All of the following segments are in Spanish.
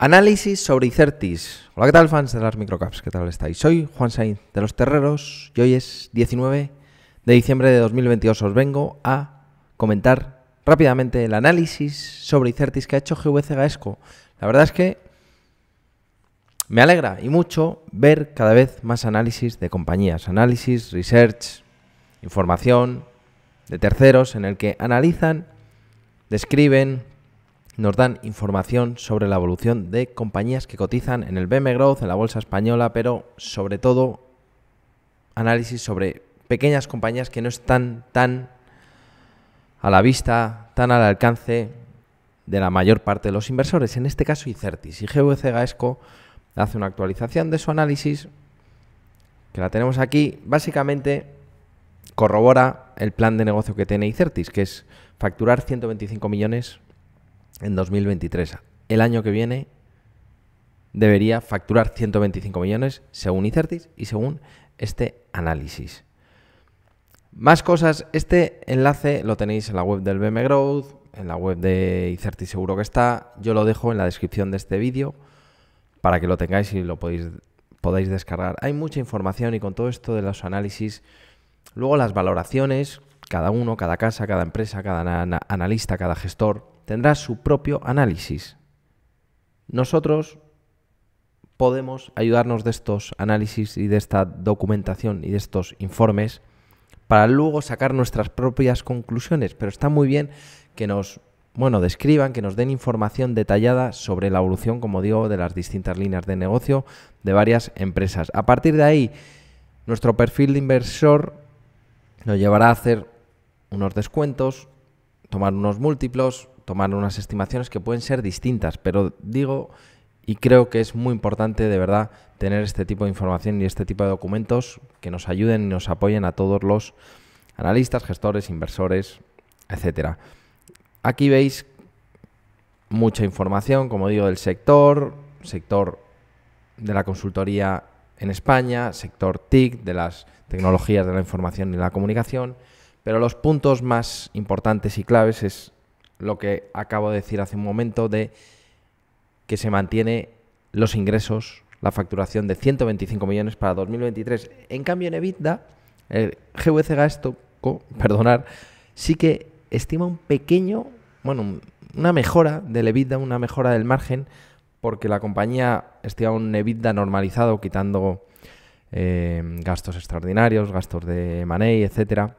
Análisis sobre Icertis. Hola, ¿qué tal fans de las microcaps? ¿Qué tal estáis? Soy Juan Sainz de los Terreros y hoy es 19 de diciembre de 2022. Os vengo a comentar rápidamente el análisis sobre Icertis que ha hecho GVC Gaesco. La verdad es que me alegra y mucho ver cada vez más análisis de compañías, análisis, research, información de terceros en el que analizan, describen, nos dan información sobre la evolución de compañías que cotizan en el BM Growth, en la bolsa española, pero sobre todo análisis sobre pequeñas compañías que no están tan a la vista, tan al alcance de la mayor parte de los inversores, en este caso Icertis. Y GVC Gaesco hace una actualización de su análisis, que la tenemos aquí, básicamente corrobora el plan de negocio que tiene Icertis, que es facturar 125 millones en 2023. El año que viene debería facturar 125 millones según Icertis y según este análisis. Más cosas, este enlace lo tenéis en la web del BM Growth, en la web de Icertis seguro que está, yo lo dejo en la descripción de este vídeo para que lo tengáis y lo podáis descargar. Hay mucha información y con todo esto de los análisis, luego las valoraciones, cada uno, cada casa, cada empresa, cada analista, cada gestor, tendrá su propio análisis. Nosotros podemos ayudarnos de estos análisis y de esta documentación y de estos informes para luego sacar nuestras propias conclusiones, pero está muy bien que nos bueno, describan, que nos den información detallada sobre la evolución, como digo, de las distintas líneas de negocio de varias empresas. A partir de ahí, nuestro perfil de inversor nos llevará a hacer unos descuentos, tomar unos múltiplos, tomar unas estimaciones que pueden ser distintas, pero digo y creo que es muy importante de verdad tener este tipo de información y este tipo de documentos que nos ayuden y nos apoyen a todos los analistas, gestores, inversores, etcétera. Aquí veis mucha información, como digo, del sector, sector de la consultoría en España, sector TIC, de las tecnologías de la información y la comunicación, pero los puntos más importantes y claves es lo que acabo de decir hace un momento de que se mantiene los ingresos, la facturación de 125 millones para 2023. En cambio, en EBITDA, el GVC gasto, perdonar, sí que estima un pequeño, bueno, una mejora del EBITDA, una mejora del margen, porque la compañía estima un EBITDA normalizado, quitando eh, gastos extraordinarios, gastos de Maney, etcétera,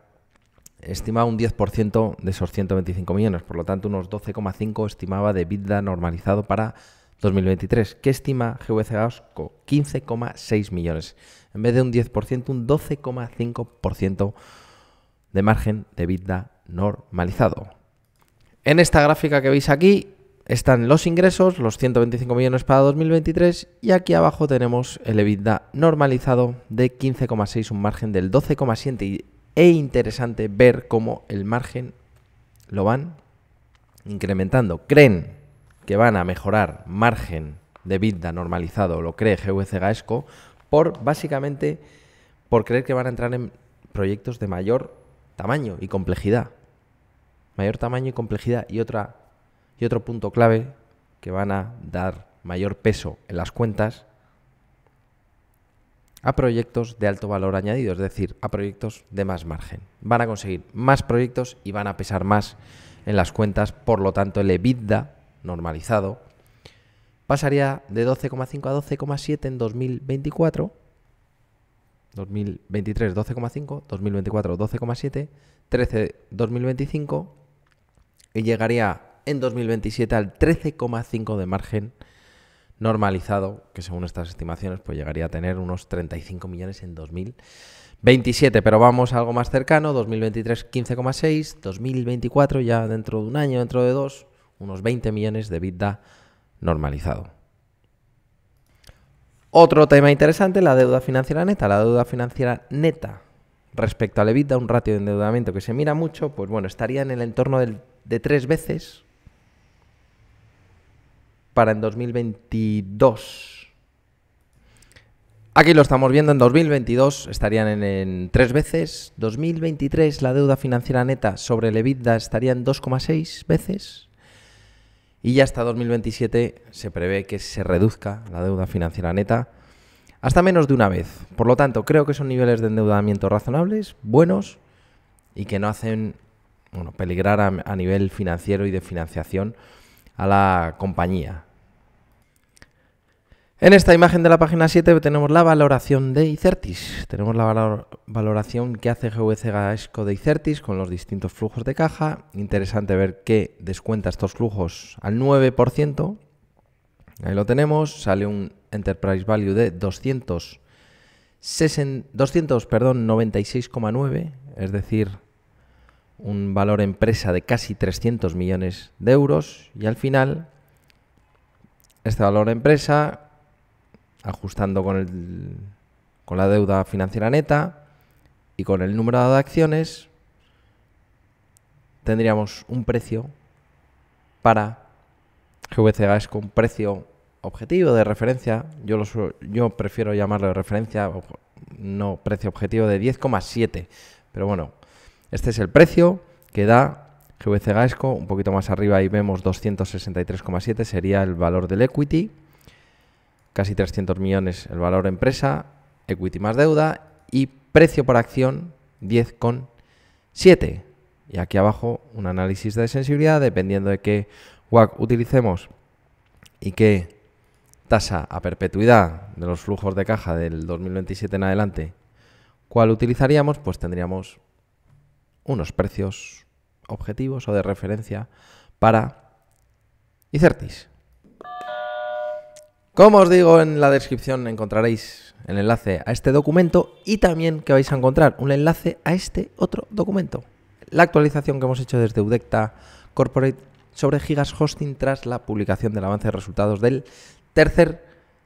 estimaba un 10% de esos 125 millones, por lo tanto unos 12,5 estimaba de EBITDA normalizado para 2023. ¿Qué estima GVC 15,6 millones. En vez de un 10%, un 12,5% de margen de EBITDA normalizado. En esta gráfica que veis aquí están los ingresos, los 125 millones para 2023, y aquí abajo tenemos el EBITDA normalizado de 15,6, un margen del 12,7 e interesante ver cómo el margen lo van incrementando. Creen que van a mejorar margen de vida normalizado, lo cree GVC Gaesco, por básicamente por creer que van a entrar en proyectos de mayor tamaño y complejidad. Mayor tamaño y complejidad y otra y otro punto clave que van a dar mayor peso en las cuentas a proyectos de alto valor añadido, es decir, a proyectos de más margen. Van a conseguir más proyectos y van a pesar más en las cuentas, por lo tanto el EBITDA normalizado pasaría de 12,5 a 12,7 en 2024, 2023 12,5, 2024 12,7, 13 2025 y llegaría en 2027 al 13,5 de margen normalizado, que según estas estimaciones pues llegaría a tener unos 35 millones en 2027, pero vamos algo más cercano, 2023 15,6, 2024 ya dentro de un año, dentro de dos, unos 20 millones de EBITDA normalizado. Otro tema interesante, la deuda financiera neta. La deuda financiera neta respecto al EBITDA, un ratio de endeudamiento que se mira mucho, pues bueno, estaría en el entorno de tres veces para en 2022. Aquí lo estamos viendo, en 2022 estarían en, tres veces, 2023 la deuda financiera neta sobre el EBITDA estaría en 2,6 veces y ya hasta 2027 se prevé que se reduzca la deuda financiera neta hasta menos de una vez. Por lo tanto, creo que son niveles de endeudamiento razonables, buenos y que no hacen peligrar a nivel financiero y de financiación a la compañía. En esta imagen de la página 7 tenemos la valoración de Icertis. Tenemos la valoración que hace GVC Gasco de Icertis con los distintos flujos de caja. Interesante ver que descuenta estos flujos al 9%. Ahí lo tenemos. Sale un Enterprise Value de 296,9. es decir, un valor empresa de casi 300 millones de euros. Y al final, este valor empresa ajustando con, el, con la deuda financiera neta y con el número de acciones, tendríamos un precio para GVC un un precio objetivo de referencia. Yo, yo prefiero llamarlo de referencia, no precio objetivo, de 10,7. Pero bueno, este es el precio que da GVC Gasco, un poquito más arriba y vemos 263,7 sería el valor del equity casi 300 millones el valor empresa, equity más deuda y precio por acción 10,7. Y aquí abajo un análisis de sensibilidad dependiendo de qué WAC utilicemos y qué tasa a perpetuidad de los flujos de caja del 2027 en adelante, cuál utilizaríamos, pues tendríamos unos precios objetivos o de referencia para Icertis. Como os digo, en la descripción encontraréis el enlace a este documento y también que vais a encontrar un enlace a este otro documento. La actualización que hemos hecho desde Udecta Corporate sobre Gigas Hosting tras la publicación del avance de resultados del tercer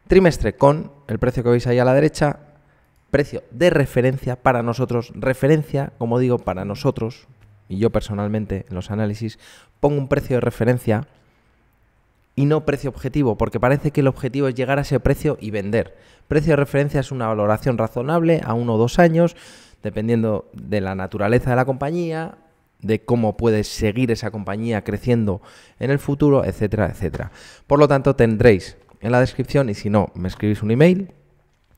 trimestre con el precio que veis ahí a la derecha, precio de referencia para nosotros, referencia, como digo, para nosotros y yo personalmente en los análisis pongo un precio de referencia y no precio objetivo, porque parece que el objetivo es llegar a ese precio y vender. Precio de referencia es una valoración razonable a uno o dos años, dependiendo de la naturaleza de la compañía, de cómo puede seguir esa compañía creciendo en el futuro, etcétera, etcétera. Por lo tanto, tendréis en la descripción y si no, me escribís un email.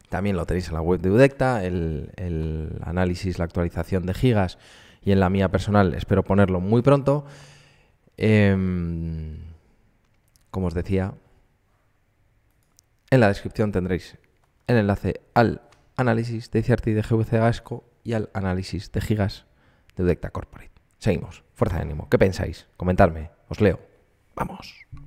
También lo tenéis en la web de Udecta, el, análisis, la actualización de gigas y en la mía personal espero ponerlo muy pronto. Em, como os decía, en la descripción tendréis el enlace al análisis de ICRT de GVC Gasco y al análisis de gigas de Udecta Corporate. Seguimos. Fuerza de ánimo. ¿Qué pensáis? Comentadme. Os leo. Vamos.